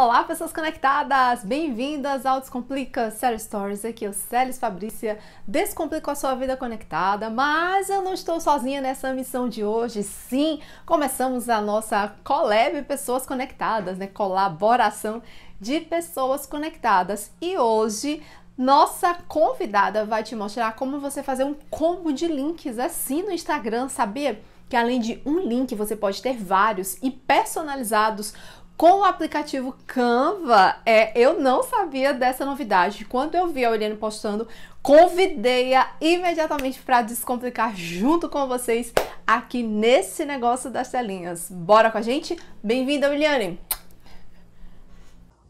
Olá, pessoas conectadas! Bem-vindas ao Descomplica Série Stories. Aqui eu, é Célis Fabrícia, Descomplica a sua vida conectada, mas eu não estou sozinha nessa missão de hoje. Sim, começamos a nossa collab Pessoas Conectadas, né? Colaboração de pessoas conectadas. E hoje nossa convidada vai te mostrar como você fazer um combo de links assim no Instagram, sabia? Que além de um link, você pode ter vários e personalizados com o aplicativo Canva, é, eu não sabia dessa novidade. Quando eu vi a Eliane postando, convidei-a imediatamente para descomplicar junto com vocês aqui nesse negócio das telinhas. Bora com a gente? Bem-vinda, Eliane!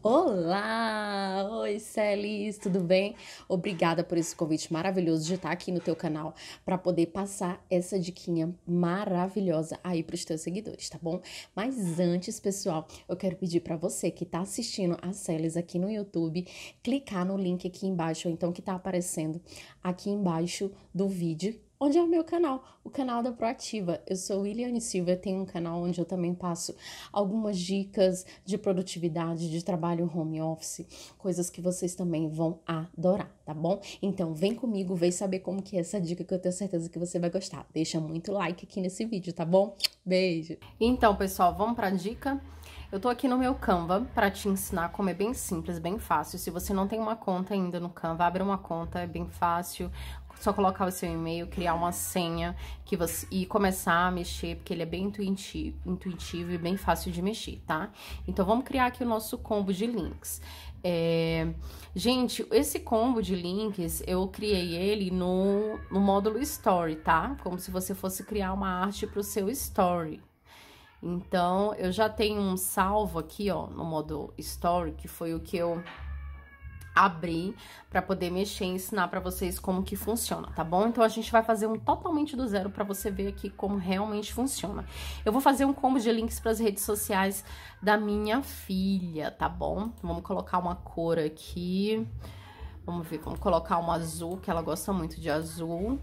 Olá! Oi, Celis, tudo bem? Obrigada por esse convite maravilhoso de estar aqui no teu canal para poder passar essa diquinha maravilhosa aí para os teus seguidores, tá bom? Mas antes, pessoal, eu quero pedir para você que está assistindo a Celis aqui no YouTube, clicar no link aqui embaixo, ou então que está aparecendo aqui embaixo do vídeo, onde é o meu canal, o canal da Proativa. Eu sou Williane Silva, tenho um canal onde eu também passo algumas dicas de produtividade, de trabalho home office, coisas que vocês também vão adorar, tá bom? Então vem comigo, vem saber como que é essa dica que eu tenho certeza que você vai gostar. Deixa muito like aqui nesse vídeo, tá bom? Beijo. Então, pessoal, vamos para dica. Eu tô aqui no meu Canva para te ensinar como é bem simples, bem fácil. Se você não tem uma conta ainda no Canva, abre uma conta, é bem fácil só colocar o seu e-mail, criar uma senha que você e começar a mexer, porque ele é bem intuitivo, intuitivo e bem fácil de mexer, tá? Então vamos criar aqui o nosso combo de links. É... Gente, esse combo de links eu criei ele no, no módulo Story, tá? Como se você fosse criar uma arte para o seu Story. Então eu já tenho um salvo aqui, ó, no modo Story, que foi o que eu abrir para poder mexer e ensinar para vocês como que funciona, tá bom? Então a gente vai fazer um totalmente do zero para você ver aqui como realmente funciona. Eu vou fazer um combo de links para as redes sociais da minha filha, tá bom? Vamos colocar uma cor aqui. Vamos ver, vamos colocar um azul, que ela gosta muito de azul.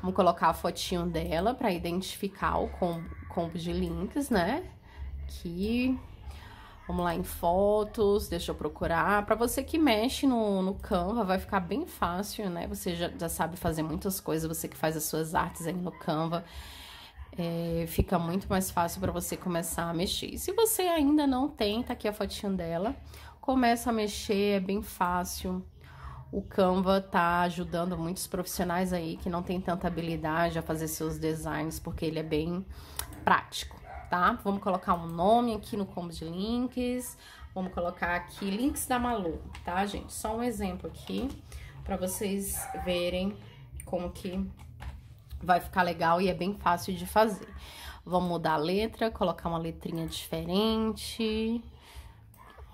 Vamos colocar a fotinho dela para identificar o combo, combo de links, né? Aqui, Vamos lá em fotos, deixa eu procurar. Para você que mexe no, no Canva, vai ficar bem fácil, né? Você já, já sabe fazer muitas coisas, você que faz as suas artes aí no Canva. É, fica muito mais fácil para você começar a mexer. se você ainda não tem, tá aqui a fotinha dela. Começa a mexer, é bem fácil. O Canva tá ajudando muitos profissionais aí que não tem tanta habilidade a fazer seus designs, porque ele é bem prático tá? Vamos colocar um nome aqui no combo de links. Vamos colocar aqui links da Malu, tá, gente? Só um exemplo aqui para vocês verem como que vai ficar legal e é bem fácil de fazer. Vamos mudar a letra, colocar uma letrinha diferente.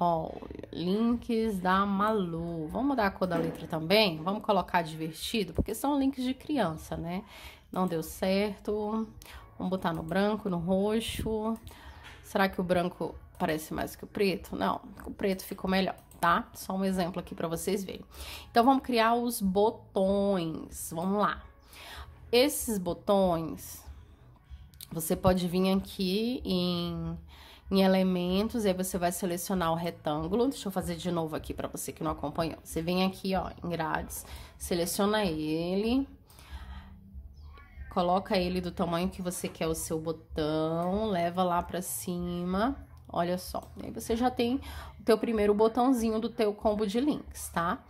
Ó, links da Malu. Vamos mudar a cor da letra também? Vamos colocar divertido, porque são links de criança, né? Não deu certo. Vamos botar no branco, no roxo. Será que o branco parece mais que o preto? Não, o preto ficou melhor, tá? Só um exemplo aqui para vocês verem. Então, vamos criar os botões. Vamos lá. Esses botões, você pode vir aqui em, em elementos, aí você vai selecionar o retângulo. Deixa eu fazer de novo aqui para você que não acompanhou. Você vem aqui, ó, em grades, seleciona ele Coloca ele do tamanho que você quer o seu botão, leva lá pra cima, olha só. Aí você já tem o teu primeiro botãozinho do teu combo de links, tá?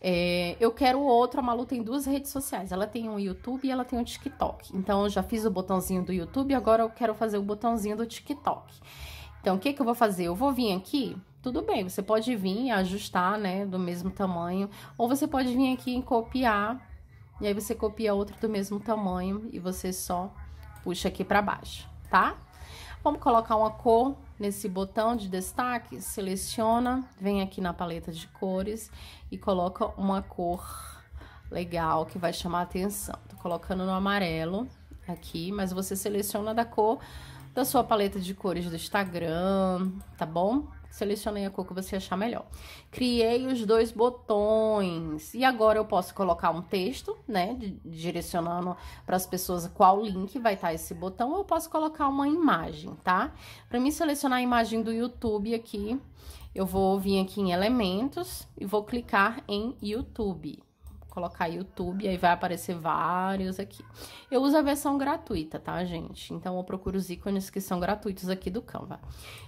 É, eu quero outro, a Malu tem duas redes sociais, ela tem um YouTube e ela tem um TikTok. Então, eu já fiz o botãozinho do YouTube, agora eu quero fazer o botãozinho do TikTok. Então, o que que eu vou fazer? Eu vou vir aqui, tudo bem, você pode vir ajustar, né, do mesmo tamanho, ou você pode vir aqui e copiar e aí você copia outro do mesmo tamanho e você só puxa aqui para baixo, tá? Vamos colocar uma cor nesse botão de destaque, seleciona, vem aqui na paleta de cores e coloca uma cor legal que vai chamar atenção. Tô colocando no amarelo aqui, mas você seleciona da cor da sua paleta de cores do Instagram, tá bom? Selecionei a cor que você achar melhor. Criei os dois botões. E agora eu posso colocar um texto, né? Direcionando para as pessoas qual link vai estar tá esse botão. Ou eu posso colocar uma imagem, tá? Para mim selecionar a imagem do YouTube aqui, eu vou vir aqui em elementos e vou clicar em YouTube colocar YouTube, aí vai aparecer vários aqui. Eu uso a versão gratuita, tá, gente? Então eu procuro os ícones que são gratuitos aqui do Canva.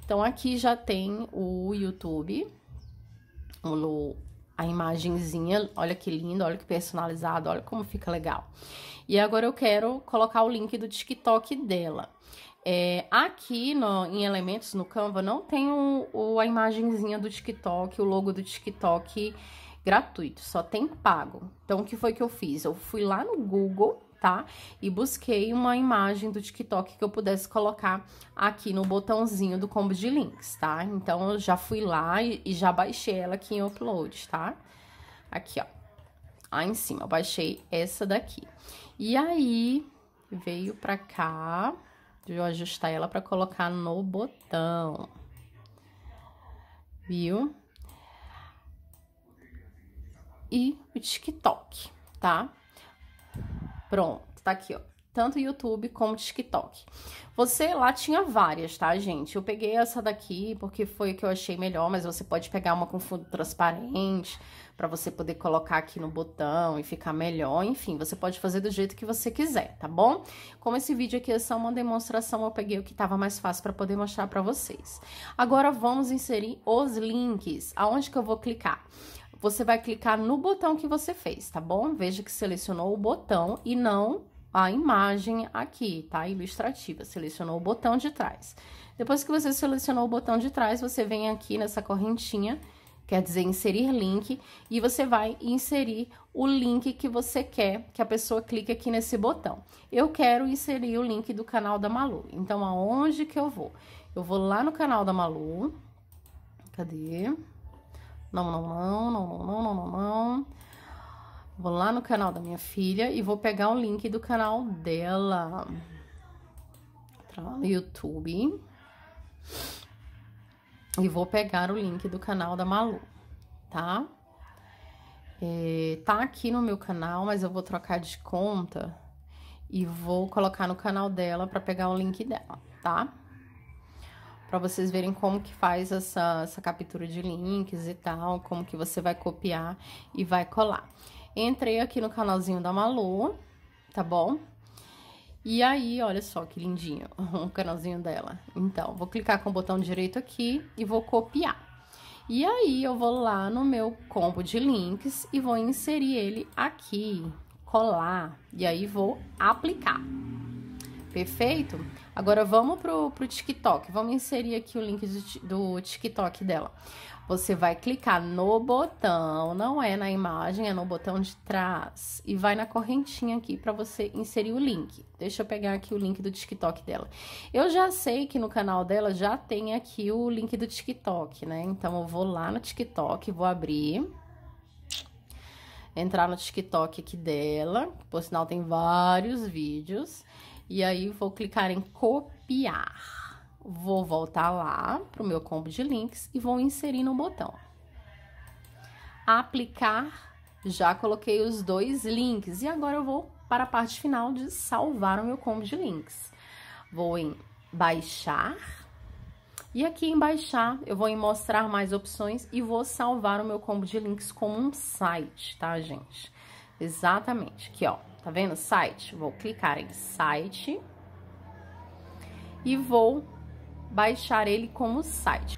Então aqui já tem o YouTube, o a imagenzinha, olha que lindo, olha que personalizado, olha como fica legal. E agora eu quero colocar o link do TikTok dela. É, aqui no, em elementos no Canva não tem o, o, a imagenzinha do TikTok, o logo do TikTok gratuito, só tem pago. Então, o que foi que eu fiz? Eu fui lá no Google, tá? E busquei uma imagem do TikTok que eu pudesse colocar aqui no botãozinho do combo de links, tá? Então, eu já fui lá e, e já baixei ela aqui em upload, tá? Aqui, ó. Aí em cima, eu baixei essa daqui. E aí, veio pra cá. Deixa eu ajustar ela pra colocar no botão. Viu? e o TikTok, tá? Pronto, tá aqui, ó. Tanto YouTube como TikTok. Você lá tinha várias, tá, gente? Eu peguei essa daqui porque foi o que eu achei melhor, mas você pode pegar uma com fundo transparente para você poder colocar aqui no botão e ficar melhor. Enfim, você pode fazer do jeito que você quiser, tá bom? Como esse vídeo aqui é só uma demonstração, eu peguei o que estava mais fácil para poder mostrar para vocês. Agora vamos inserir os links. Aonde que eu vou clicar? você vai clicar no botão que você fez, tá bom? Veja que selecionou o botão e não a imagem aqui, tá? Ilustrativa, selecionou o botão de trás. Depois que você selecionou o botão de trás, você vem aqui nessa correntinha, quer dizer inserir link, e você vai inserir o link que você quer que a pessoa clique aqui nesse botão. Eu quero inserir o link do canal da Malu, então aonde que eu vou? Eu vou lá no canal da Malu, cadê? Não, não, não, não, não, não, não, não. Vou lá no canal da minha filha e vou pegar o link do canal dela. Entrar no YouTube. E vou pegar o link do canal da Malu, tá? É, tá aqui no meu canal, mas eu vou trocar de conta e vou colocar no canal dela para pegar o link dela, tá? para vocês verem como que faz essa, essa captura de links e tal, como que você vai copiar e vai colar. Entrei aqui no canalzinho da Malu, tá bom? E aí, olha só que lindinho, o canalzinho dela. Então, vou clicar com o botão direito aqui e vou copiar. E aí, eu vou lá no meu combo de links e vou inserir ele aqui, colar, e aí vou aplicar. Perfeito? Agora vamos pro, pro TikTok. Vamos inserir aqui o link do, do TikTok dela. Você vai clicar no botão, não é na imagem, é no botão de trás. E vai na correntinha aqui para você inserir o link. Deixa eu pegar aqui o link do TikTok dela. Eu já sei que no canal dela já tem aqui o link do TikTok, né? Então eu vou lá no TikTok, vou abrir entrar no TikTok aqui dela. Por sinal, tem vários vídeos. E aí vou clicar em copiar. Vou voltar lá para o meu combo de links e vou inserir no botão. Aplicar, já coloquei os dois links e agora eu vou para a parte final de salvar o meu combo de links. Vou em baixar e aqui em baixar eu vou em mostrar mais opções e vou salvar o meu combo de links como um site, tá gente? Exatamente. Aqui, ó. Tá vendo? Site. Vou clicar em site. E vou baixar ele como site.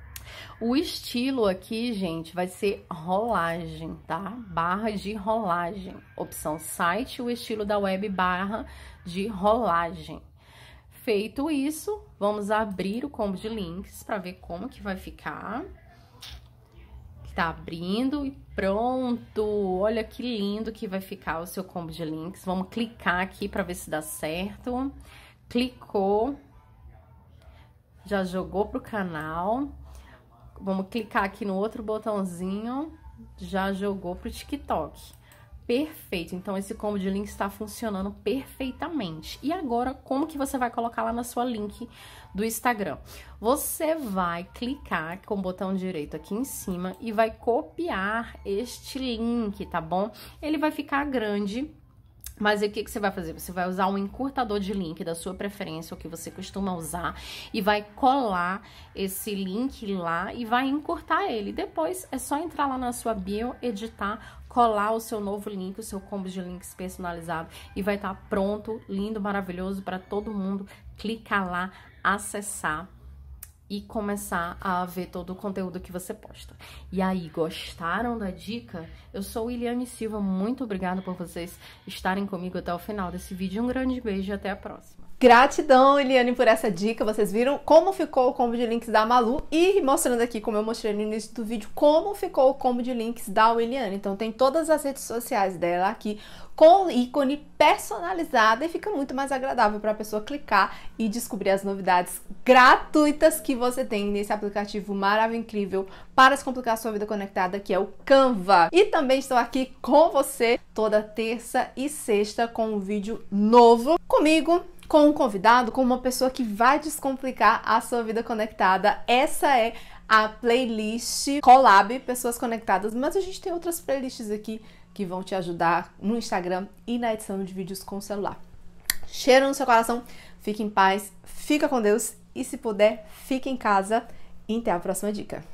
O estilo aqui, gente, vai ser rolagem, tá? Barra de rolagem. Opção site, o estilo da web barra de rolagem. Feito isso, vamos abrir o combo de links para ver como que vai ficar tá abrindo e pronto! Olha que lindo que vai ficar o seu combo de links. Vamos clicar aqui para ver se dá certo. Clicou, já jogou pro canal. Vamos clicar aqui no outro botãozinho, já jogou pro TikTok perfeito. Então esse combo de link está funcionando perfeitamente. E agora, como que você vai colocar lá na sua link do Instagram? Você vai clicar com o botão direito aqui em cima e vai copiar este link, tá bom? Ele vai ficar grande mas o que, que você vai fazer? Você vai usar um encurtador de link da sua preferência, o que você costuma usar, e vai colar esse link lá e vai encurtar ele. Depois é só entrar lá na sua bio, editar, colar o seu novo link, o seu combo de links personalizado e vai estar tá pronto, lindo, maravilhoso para todo mundo clicar lá, acessar e começar a ver todo o conteúdo que você posta. E aí, gostaram da dica? Eu sou Iliane Silva, muito obrigada por vocês estarem comigo até o final desse vídeo. Um grande beijo e até a próxima. Gratidão, Eliane, por essa dica. Vocês viram como ficou o combo de links da Malu e mostrando aqui, como eu mostrei no início do vídeo, como ficou o combo de links da Eliane. Então tem todas as redes sociais dela aqui com ícone personalizado e fica muito mais agradável para a pessoa clicar e descobrir as novidades gratuitas que você tem nesse aplicativo maravilhoso incrível para descomplicar sua vida conectada, que é o Canva. E também estou aqui com você toda terça e sexta com um vídeo novo comigo com um convidado, com uma pessoa que vai descomplicar a sua vida conectada. Essa é a playlist Collab Pessoas Conectadas, mas a gente tem outras playlists aqui que vão te ajudar no Instagram e na edição de vídeos com o celular. Cheiro no seu coração, fique em paz, fica com Deus e se puder, fique em casa e até a próxima dica.